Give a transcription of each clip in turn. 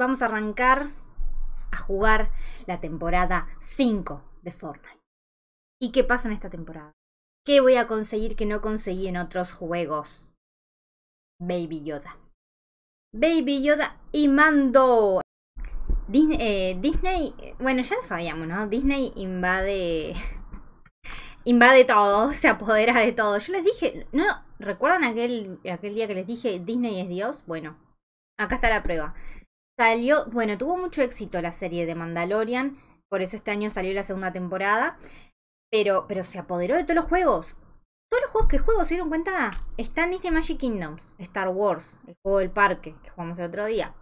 vamos a arrancar a jugar la temporada 5 de Fortnite. ¿Y qué pasa en esta temporada? ¿Qué voy a conseguir que no conseguí en otros juegos? Baby Yoda. Baby Yoda y Mando. Eh, Disney, bueno, ya lo sabíamos, ¿no? Disney invade invade todo, se apodera de todo. Yo les dije, ¿no? ¿Recuerdan aquel, aquel día que les dije Disney es Dios? Bueno, acá está la prueba. Salió, bueno, tuvo mucho éxito la serie de Mandalorian, por eso este año salió la segunda temporada, pero, pero se apoderó de todos los juegos. Todos los juegos que juego, ¿se dieron cuenta? Está Disney Magic Kingdoms, Star Wars, el juego del parque, que jugamos el otro día.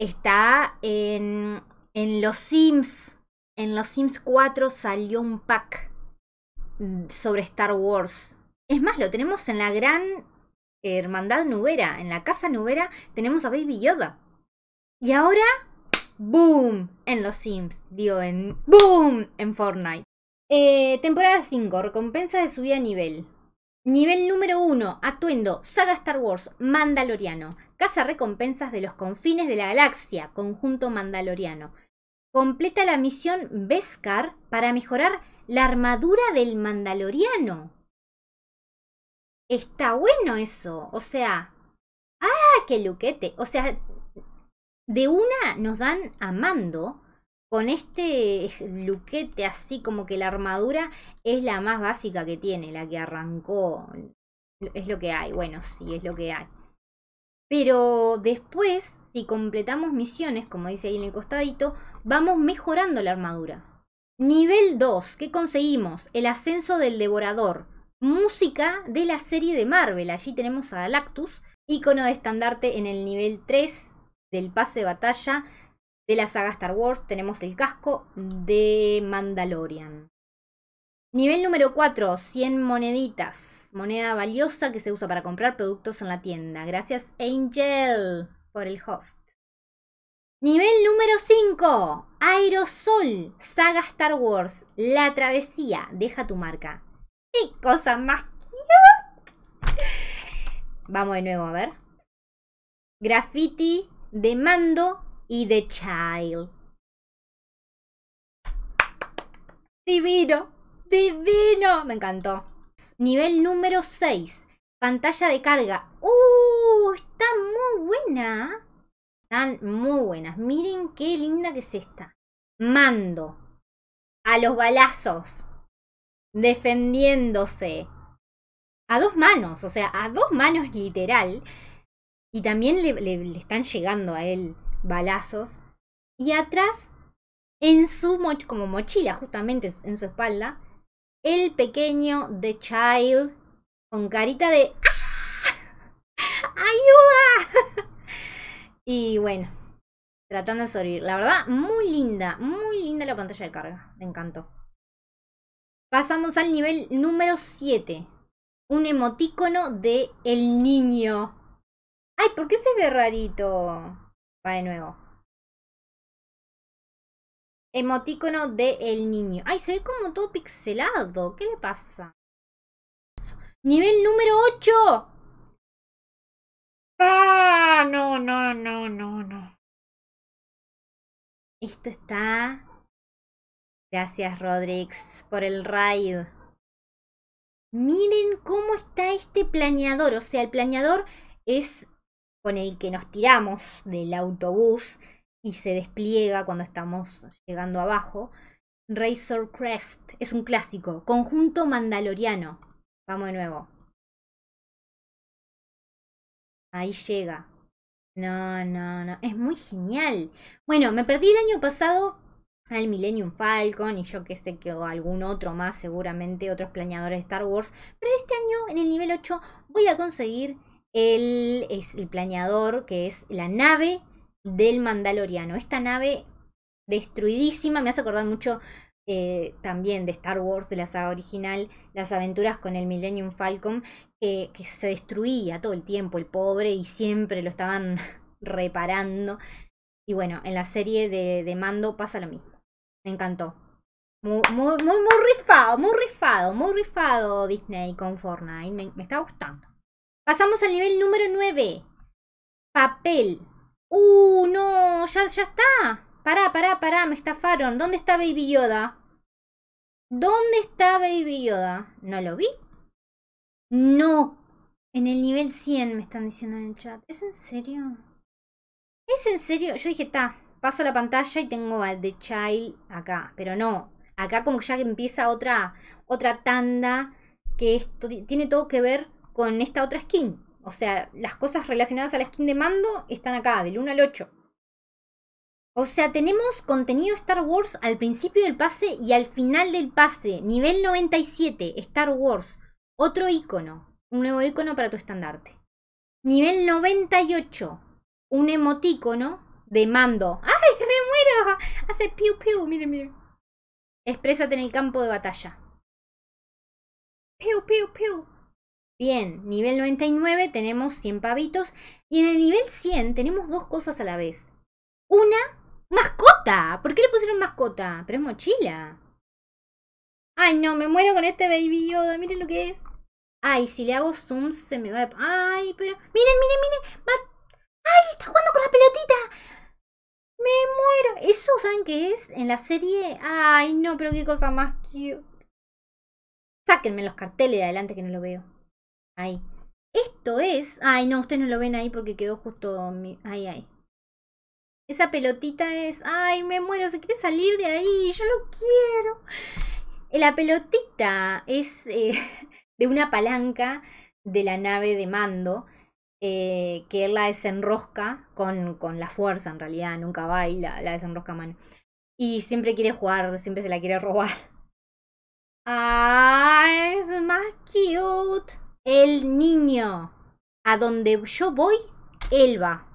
Está en, en los Sims. En los Sims 4 salió un pack sobre Star Wars. Es más, lo tenemos en la gran eh, hermandad nubera. En la casa nubera tenemos a Baby Yoda. Y ahora, ¡boom! En los Sims, digo, en ¡boom! En Fortnite. Eh, temporada 5, recompensa de subida a nivel. Nivel número 1, atuendo, saga Star Wars, Mandaloriano. Casa recompensas de los confines de la galaxia, conjunto Mandaloriano. Completa la misión Beskar para mejorar la armadura del Mandaloriano. Está bueno eso, o sea... ¡Ah, qué luquete! O sea, de una nos dan a Mando con este luquete así como que la armadura es la más básica que tiene, la que arrancó. Es lo que hay, bueno, sí, es lo que hay. Pero después, si completamos misiones, como dice ahí en el costadito, vamos mejorando la armadura. Nivel 2, ¿qué conseguimos? El ascenso del devorador. Música de la serie de Marvel. Allí tenemos a Galactus. Icono de estandarte en el nivel 3 del pase de batalla de la saga Star Wars tenemos el casco de Mandalorian. Nivel número 4, 100 moneditas. Moneda valiosa que se usa para comprar productos en la tienda. Gracias Angel por el host. Nivel número 5, Aerosol, saga Star Wars. La travesía, deja tu marca. ¡Qué cosa más cute! Vamos de nuevo a ver. Graffiti, de mando y de child. Divino, divino, me encantó. Nivel número 6, pantalla de carga. ¡Uh! Está muy buena. Están muy buenas. Miren qué linda que es esta. Mando. A los balazos. Defendiéndose. A dos manos, o sea, a dos manos literal. Y también le, están llegando a él balazos. Y atrás, en su como mochila, justamente en su espalda, el pequeño The Child con carita de ah, ¡Ayuda! y bueno, tratando de sobrevivir. La verdad, muy linda, muy linda la pantalla de carga. Me encantó. Pasamos al nivel número 7. Un emotícono de El Niño. Ay, ¿por qué se ve rarito? Va de nuevo. Emoticono de el niño. Ay, se ve como todo pixelado. ¿Qué le pasa? Nivel número 8. Ah, no, no, no, no, no. Esto está... Gracias, Rodrix, por el raid. Miren cómo está este planeador. O sea, el planeador es con el que nos tiramos del autobús y se despliega cuando estamos llegando abajo. Razor Crest es un clásico. Conjunto mandaloriano. Vamos de nuevo. Ahí llega. No, no, no. Es muy genial. Bueno, me perdí el año pasado al Millennium Falcon y yo que sé que algún otro más, seguramente otros planeadores de Star Wars. Pero este año, en el nivel 8, voy a conseguir él es el planeador, que es la nave del Mandaloriano. Esta nave destruidísima, me hace acordar mucho eh, también de Star Wars, de la saga original, las aventuras con el Millennium Falcon, que, se destruía todo el tiempo, el pobre, y siempre lo estaban reparando. Y bueno, en la serie de, de Mando pasa lo mismo. Me encantó. Muy, muy, muy, rifado, muy rifado, muy rifado Disney con Fortnite. me está gustando. Pasamos al nivel número 9. Papel. ¡Uh, no! ¡Ya, ya está! Pará, pará, pará, me estafaron. ¿Dónde está Baby Yoda? ¿Dónde está Baby Yoda? ¿No lo vi? No. En el nivel 100 me están diciendo en el chat. ¿Es en serio? ¿Es en serio? Yo dije, está, paso la pantalla y tengo al de Chai acá. Pero no. Acá como que ya empieza otra, otra tanda que esto tiene todo que ver con esta otra skin. O sea, las cosas relacionadas a la skin de mando están acá, del 1 al 8. O sea, tenemos contenido Star Wars al principio del pase y al final del pase. Nivel 97, Star Wars. Otro icono. Un nuevo icono para tu estandarte. Nivel 98, un emoticono de mando. ¡Ay, me muero! Hace piu piu, miren, miren. Exprésate en el campo de batalla. Piu piu piu. Bien, nivel 99 tenemos 100 pavitos y en el nivel 100 tenemos dos cosas a la vez. Una, mascota. ¿Por qué le pusieron mascota? Pero es mochila. Ay, no, me muero con este baby miren lo que es. Ay, si le hago zoom se me va a... Ay, pero... Miren, miren, miren. Ay, está jugando con la pelotita. Me muero. Eso, ¿saben qué es? En la serie... Ay, no, pero qué cosa más cute. Sáquenme los carteles de adelante que no lo veo. Ahí. Esto es... Ay, no, ustedes no lo ven ahí porque quedó justo... Ahí, ahí. Esa pelotita es... Ay, me muero, se quiere salir de ahí, yo lo quiero. La pelotita es eh, de una palanca de la nave de mando. Eh, que él la desenrosca con, con, la fuerza en realidad, nunca va y la, desenrosca a mano. Y siempre quiere jugar, siempre se la quiere robar. Ay el niño. A donde yo voy, él va.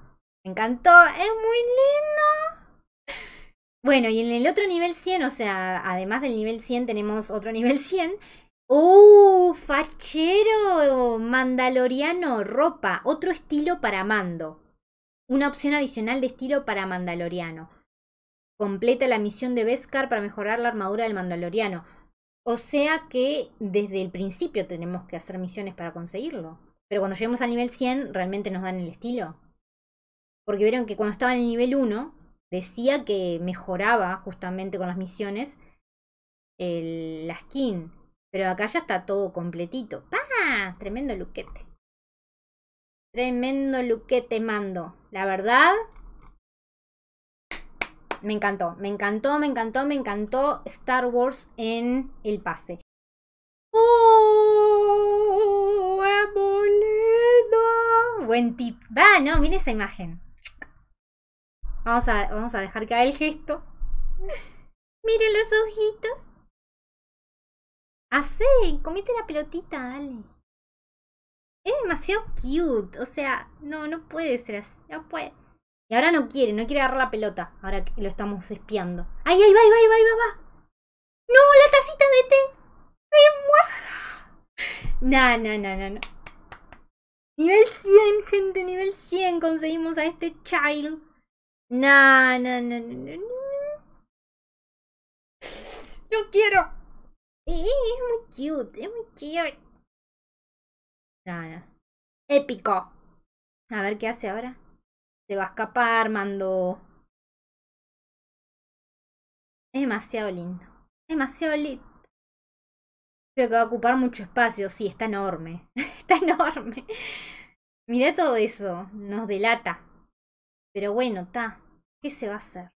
Me encantó, es muy lindo. Bueno, y en el otro nivel 100, o sea, además del nivel 100 tenemos otro nivel 100. ¡Uh! Fachero, mandaloriano, ropa, otro estilo para mando. Una opción adicional de estilo para mandaloriano. Completa la misión de Beskar para mejorar la armadura del mandaloriano. O sea que desde el principio tenemos que hacer misiones para conseguirlo. Pero cuando lleguemos al nivel 100, realmente nos dan el estilo. Porque vieron que cuando estaba en el nivel 1, decía que mejoraba justamente con las misiones el, la skin. Pero acá ya está todo completito. ¡Pah! Tremendo luquete. Tremendo luquete mando. La verdad, me encantó, me encantó, me encantó, me encantó Star Wars en el pase. ¡Oh! Buen tip. Va, no, miren esa imagen. Vamos a, vamos a dejar caer el gesto. Miren los ojitos. sí, comete la pelotita, dale. Es demasiado cute. O sea, no, no puede ser así. No puede. Y ahora no quiere, no quiere agarrar la pelota. Ahora que lo estamos espiando. ¡Ay, ay, va, ay, va, ay, va, va, ¡No, la tacita de té! ¡Me muero! No, no, no, no, no. Nivel 100, gente, nivel 100 conseguimos a este child. No, no, no, no, no. no. Yo quiero. es muy cute, es muy cute. Nada. Épico. A ver qué hace ahora se va a escapar, mando. Es demasiado lindo. Es demasiado lindo. Creo que va a ocupar mucho espacio. Sí, está enorme. está enorme. Mirá todo eso. Nos delata. Pero bueno, está. ¿Qué se va a hacer?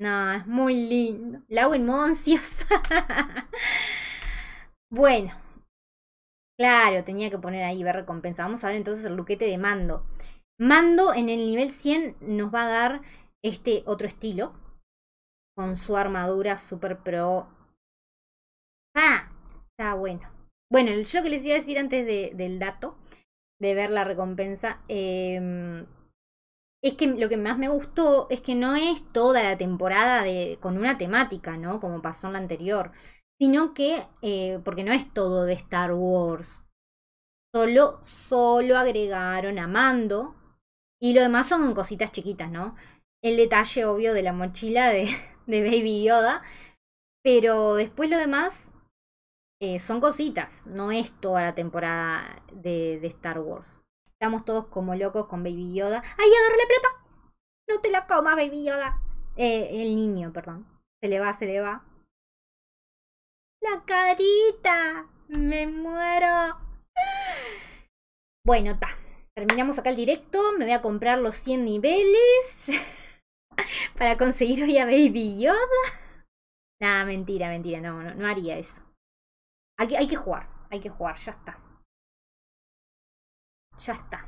No, es muy lindo. La buen en bueno. Claro, tenía que poner ahí ver recompensa. Vamos a ver entonces el luquete de mando. Mando en el nivel 100 nos va a dar este otro estilo. Con su armadura super pro. Ah, está bueno. Bueno, yo que les iba a decir antes del dato, de ver la recompensa, em, es que lo que más me gustó es que no es toda la temporada de, con una temática, ¿no? Como pasó en la anterior, sino que, eh, porque no es todo de Star Wars, solo, solo agregaron a Mando y lo demás son cositas chiquitas, ¿no? El detalle obvio de la mochila de, de Baby Yoda. Pero después lo demás eh, son cositas, no es toda la temporada de, Star Wars. Estamos todos como locos con Baby Yoda. ¡Ay, agarro la pelota! ¡No te la comas, Baby Yoda! Eh, el niño, perdón. Se le va, se le va. ¡La carita! ¡Me muero! Bueno, ta. Terminamos acá el directo, me voy a comprar los 100 niveles para conseguir hoy a Baby Yoda. Nah, mentira, mentira, no, no, no haría eso. Hay que, hay que jugar, hay que jugar, ya está. Ya está.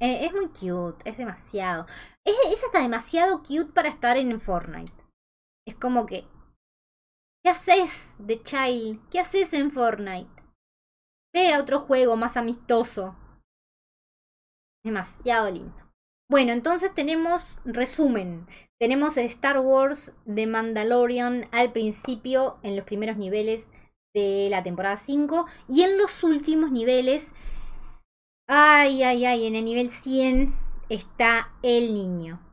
Eh, es muy cute, es demasiado. Es, es hasta demasiado cute para estar en Fortnite. Es como que... ¿Qué haces, The Child? ¿Qué haces en Fortnite? Ve a otro juego más amistoso demasiado lindo. Bueno, entonces tenemos resumen. Tenemos Star Wars de Mandalorian al principio, en los primeros niveles de la temporada 5 y en los últimos niveles, ay, ay, ay, en el nivel 100 está el niño.